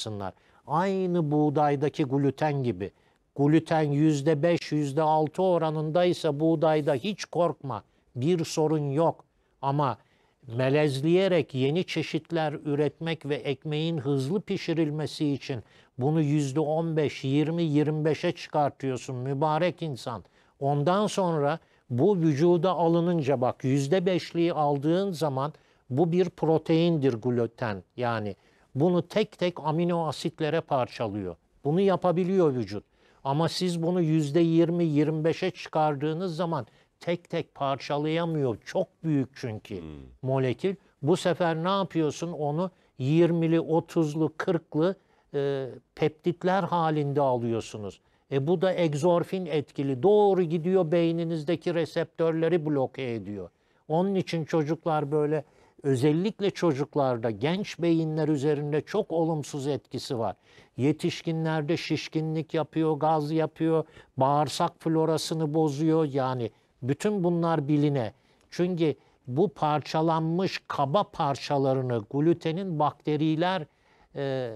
yapsınlar. Aynı buğdaydaki gluten gibi. Gluten yüzde beş, yüzde altı oranındaysa buğdayda hiç korkma. Bir sorun yok. Ama melezleyerek yeni çeşitler üretmek ve ekmeğin hızlı pişirilmesi için bunu yüzde on beş, yirmi, yirmi beşe çıkartıyorsun mübarek insan. Ondan sonra bu vücuda alınınca bak yüzde beşliği aldığın zaman bu bir proteindir gluten yani bunu tek tek amino asitlere parçalıyor. Bunu yapabiliyor vücut. Ama siz bunu yüzde 20, 25'e çıkardığınız zaman tek tek parçalayamıyor. Çok büyük çünkü hmm. molekül. Bu sefer ne yapıyorsun? Onu 20'li, 30'lu, 40'lı e, peptitler halinde alıyorsunuz. E bu da egzorfin etkili. Doğru gidiyor beyninizdeki reseptörleri bloke ediyor. Onun için çocuklar böyle özellikle çocuklarda genç beyinler üzerinde çok olumsuz etkisi var. Yetişkinlerde şişkinlik yapıyor, gaz yapıyor, bağırsak florasını bozuyor yani bütün bunlar biline. Çünkü bu parçalanmış kaba parçalarını glutenin bakteriler e,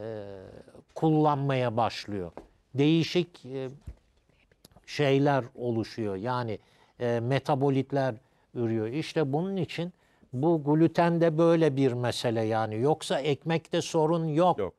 kullanmaya başlıyor. Değişik e, şeyler oluşuyor yani e, metabolitler ürüyor. İşte bunun için bu gluten de böyle bir mesele yani. Yoksa ekmekte sorun yok. Yok.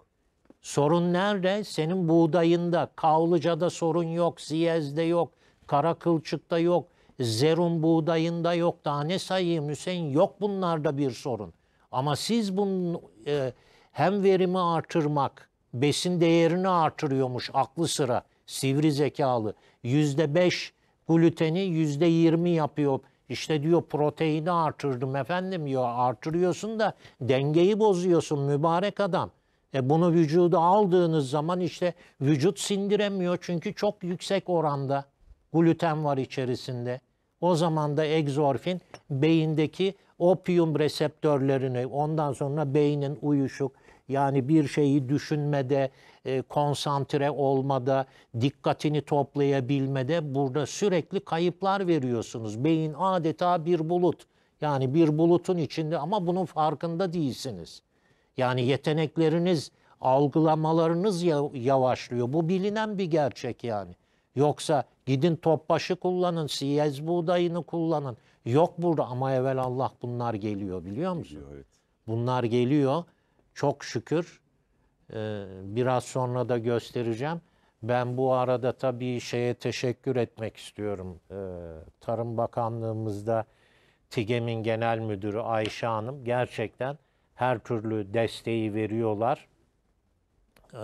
Sorun nerede? Senin buğdayında, kavlıcada sorun yok, ziyezde yok, kara kılçıkta yok, zerun buğdayında yok. Daha ne sayayım Hüseyin? Yok bunlarda bir sorun. Ama siz bunun e, hem verimi artırmak, besin değerini artırıyormuş aklı sıra sivri zekalı. Yüzde beş gluteni yüzde yirmi yapıyor işte diyor proteini artırdım efendim diyor artırıyorsun da dengeyi bozuyorsun mübarek adam. E bunu vücuda aldığınız zaman işte vücut sindiremiyor çünkü çok yüksek oranda gluten var içerisinde. O zaman da egzorfin beyindeki opium reseptörlerini ondan sonra beynin uyuşuk yani bir şeyi düşünmede, e, konsantre olmada, dikkatini toplayabilmede burada sürekli kayıplar veriyorsunuz. Beyin adeta bir bulut. Yani bir bulutun içinde ama bunun farkında değilsiniz. Yani yetenekleriniz, algılamalarınız yavaşlıyor. Bu bilinen bir gerçek yani. Yoksa gidin topbaşı kullanın, siyez buğdayını kullanın. Yok burada ama evvel Allah bunlar geliyor biliyor musun? Geliyor, evet. Bunlar geliyor çok şükür e, biraz sonra da göstereceğim. Ben bu arada tabii şeye teşekkür etmek istiyorum. E, Tarım Bakanlığımızda TİGEM'in genel müdürü Ayşe Hanım gerçekten her türlü desteği veriyorlar. E,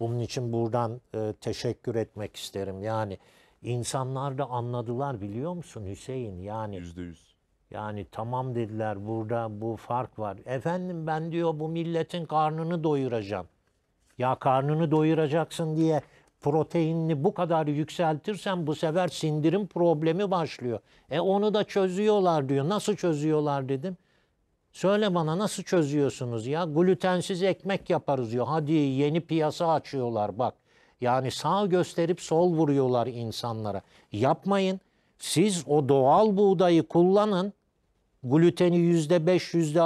bunun için buradan teşekkür etmek isterim. Yani insanlar da anladılar biliyor musun Hüseyin? Yani %100. Yani tamam dediler burada bu fark var. Efendim ben diyor bu milletin karnını doyuracağım. Ya karnını doyuracaksın diye proteinini bu kadar yükseltirsen bu sefer sindirim problemi başlıyor. E onu da çözüyorlar diyor. Nasıl çözüyorlar dedim. Söyle bana nasıl çözüyorsunuz ya? glutensiz ekmek yaparız diyor. Hadi yeni piyasa açıyorlar bak. Yani sağ gösterip sol vuruyorlar insanlara. Yapmayın. Siz o doğal buğdayı kullanın. Gluteni yüzde beş, yüzde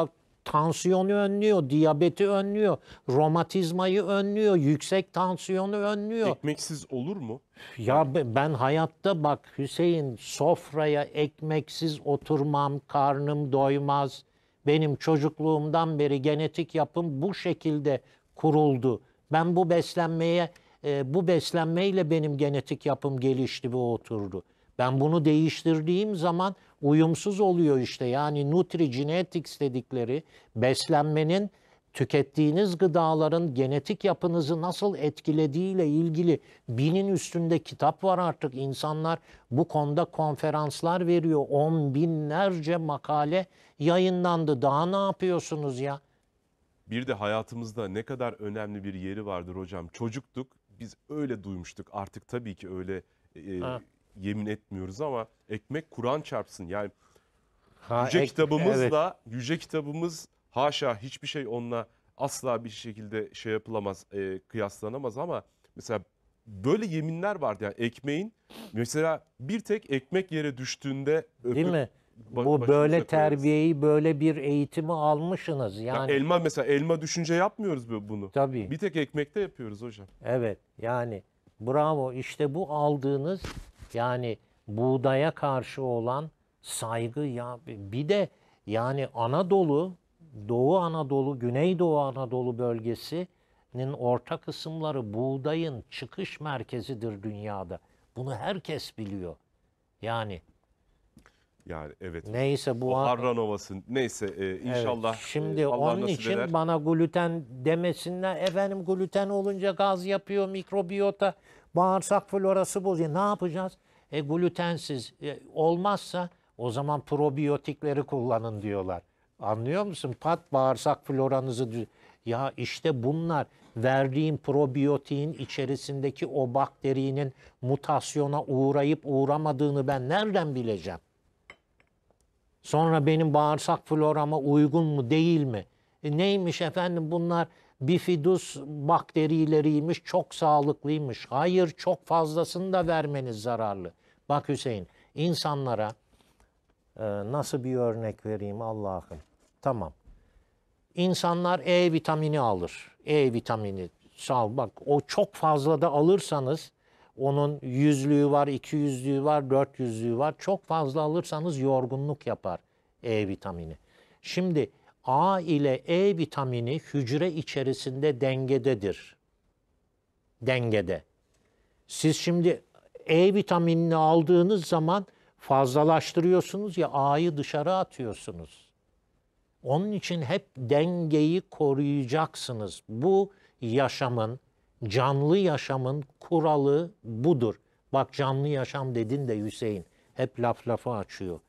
tansiyonu önlüyor, diyabeti önlüyor, romatizmayı önlüyor, yüksek tansiyonu önlüyor. Ekmeksiz olur mu? Ya ben hayatta bak Hüseyin sofraya ekmeksiz oturmam, karnım doymaz. Benim çocukluğumdan beri genetik yapım bu şekilde kuruldu. Ben bu beslenmeye, e, bu beslenmeyle benim genetik yapım gelişti ve oturdu. Ben bunu değiştirdiğim zaman uyumsuz oluyor işte. Yani nutrigenetics dedikleri beslenmenin tükettiğiniz gıdaların genetik yapınızı nasıl etkilediğiyle ilgili binin üstünde kitap var artık. insanlar bu konuda konferanslar veriyor. On binlerce makale yayınlandı. Daha ne yapıyorsunuz ya? Bir de hayatımızda ne kadar önemli bir yeri vardır hocam. Çocuktuk, biz öyle duymuştuk. Artık tabii ki öyle e, yemin etmiyoruz ama ekmek Kur'an çarpsın. Yani ha, yüce ek, kitabımızla evet. yüce kitabımız haşa hiçbir şey onunla asla bir şekilde şey yapılamaz, e, kıyaslanamaz ama mesela böyle yeminler vardı yani ekmeğin mesela bir tek ekmek yere düştüğünde öpüp, değil mi? Bu böyle terbiyeyi, koyarız. böyle bir eğitimi almışsınız yani. Ya elma mesela elma düşünce yapmıyoruz bunu. Tabii. Bir tek ekmekte yapıyoruz hocam. Evet. Yani bravo işte bu aldığınız yani buğdaya karşı olan saygı ya bir de yani Anadolu, Doğu Anadolu, Güneydoğu Anadolu bölgesinin orta kısımları buğdayın çıkış merkezidir dünyada. Bunu herkes biliyor. Yani yani evet. Neyse bu o Harran Ovası neyse e, inşallah. Evet, şimdi e, onun için eder. bana gluten demesinler. Efendim gluten olunca gaz yapıyor mikrobiyota. Bağırsak florası bozuyor. Ne yapacağız? E glutensiz e, olmazsa o zaman probiyotikleri kullanın diyorlar. Anlıyor musun? Pat bağırsak floranızı ya işte bunlar verdiğin probiyotiğin içerisindeki o bakterinin mutasyona uğrayıp uğramadığını ben nereden bileceğim? Sonra benim bağırsak florama uygun mu değil mi? E, neymiş efendim bunlar bifidus bakterileriymiş, çok sağlıklıymış. Hayır çok fazlasını da vermeniz zararlı. Bak Hüseyin insanlara e, nasıl bir örnek vereyim Allah'ım. Tamam. İnsanlar E vitamini alır. E vitamini sağ bak o çok fazla da alırsanız onun yüzlüğü var, iki yüzlüğü var, dört yüzlüğü var. Çok fazla alırsanız yorgunluk yapar E vitamini. Şimdi A ile E vitamini hücre içerisinde dengededir. Dengede. Siz şimdi E vitaminini aldığınız zaman fazlalaştırıyorsunuz ya A'yı dışarı atıyorsunuz. Onun için hep dengeyi koruyacaksınız. Bu yaşamın, canlı yaşamın kuralı budur. Bak canlı yaşam dedin de Hüseyin hep laf lafa açıyor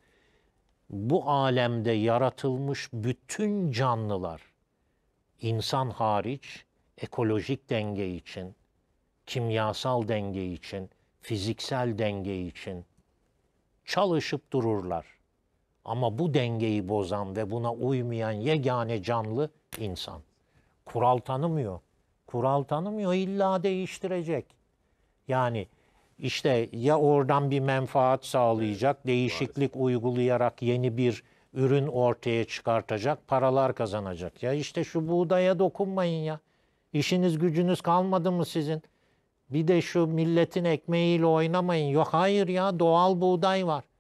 bu alemde yaratılmış bütün canlılar insan hariç ekolojik denge için, kimyasal denge için, fiziksel denge için çalışıp dururlar. Ama bu dengeyi bozan ve buna uymayan yegane canlı insan. Kural tanımıyor. Kural tanımıyor illa değiştirecek. Yani işte ya oradan bir menfaat sağlayacak, değişiklik uygulayarak yeni bir ürün ortaya çıkartacak, paralar kazanacak. Ya işte şu buğdaya dokunmayın ya. İşiniz gücünüz kalmadı mı sizin? Bir de şu milletin ekmeğiyle oynamayın. Yok hayır ya doğal buğday var.